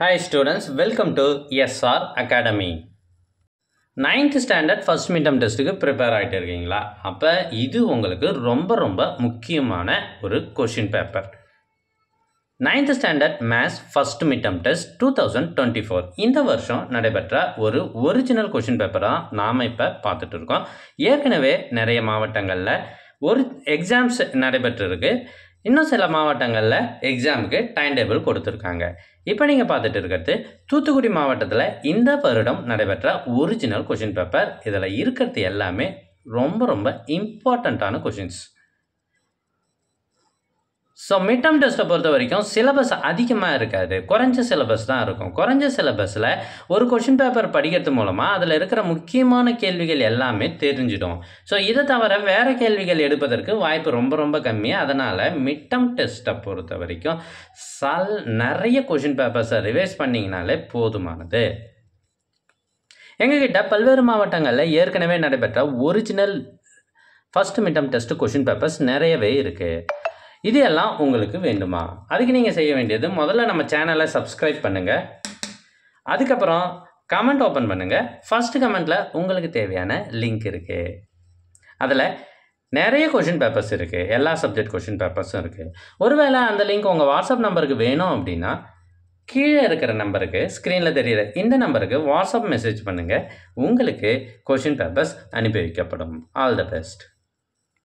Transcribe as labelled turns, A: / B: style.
A: hi students welcome to SR academy ninth standard first midterm டெஸ்ட்டுக்கு prepare ஆகிட்டு இருக்கீங்களா அப்போ இது உங்களுக்கு ரொம்ப ரொம்ப முக்கியமான ஒரு question paper ninth standard maths first midterm test two thousand twenty four இந்த வருஷம் நடைபெற்ற ஒரு ஒரிஜினல் கொஷின் பேப்பர் நாம் இப்போ பார்த்துட்டு இருக்கோம் ஏற்கனவே நிறைய மாவட்டங்களில் ஒரு எக்ஸாம்ஸ் நடைபெற்றிருக்கு இன்னும் சில மாவட்டங்களில் எக்ஸாமுக்கு டைம் டேபிள் கொடுத்துருக்காங்க இப்போ நீங்கள் பார்த்துட்டு இருக்கிறது தூத்துக்குடி மாவட்டத்தில் இந்த வருடம் நடைபெற்ற ஒரிஜினல் கொஷின் பேப்பர் இதில் இருக்கிறது எல்லாமே ரொம்ப ரொம்ப இம்பார்ட்டண்ட்டான கொஷின்ஸ் ஸோ மிட் டேர்ம் டெஸ்ட்டை பொறுத்த வரைக்கும் சிலபஸ் அதிகமாக இருக்காது குறைஞ்ச சிலபஸ் தான் இருக்கும் குறைஞ்ச சிலபஸில் ஒரு கொஷின் பேப்பர் படிக்கிறது மூலமாக அதில் இருக்கிற முக்கியமான கேள்விகள் எல்லாமே தெரிஞ்சிடும் ஸோ இதை தவிர வேறு கேள்விகள் எடுப்பதற்கு வாய்ப்பு ரொம்ப ரொம்ப கம்மி அதனால் மிட் டேர்ம் டெஸ்ட்டை பொறுத்த வரைக்கும் சல் நிறைய கொஷின் பேப்பர்ஸை ரிவைஸ் பண்ணிங்கனாலே போதுமானது எங்ககிட்ட பல்வேறு மாவட்டங்களில் ஏற்கனவே நடைபெற்ற original first midterm test question papers நிறையவே இருக்குது இது எல்லாம் உங்களுக்கு வேண்டுமா அதுக்கு நீங்கள் செய்ய வேண்டியது முதல்ல நம்ம சேனலை சப்ஸ்கிரைப் பண்ணுங்கள் அதுக்கப்புறம் கமெண்ட் ஓப்பன் பண்ணுங்கள் ஃபஸ்ட்டு கமெண்ட்டில் உங்களுக்கு தேவையான லிங்க் இருக்குது அதில் நிறைய கொஷின் பேப்பர்ஸ் இருக்குது எல்லா சப்ஜெக்ட் கொஷின் பேப்பர்ஸும் இருக்குது ஒருவேளை அந்த லிங்க் உங்கள் வாட்ஸ்அப் நம்பருக்கு வேணும் அப்படின்னா கீழே இருக்கிற நம்பருக்கு ஸ்க்ரீனில் தெரிகிற இந்த நம்பருக்கு வாட்ஸ்அப் மெசேஜ் பண்ணுங்கள் உங்களுக்கு கொஷின் பேப்பர்ஸ் அனுப்பி வைக்கப்படும் ஆல் த பெஸ்ட்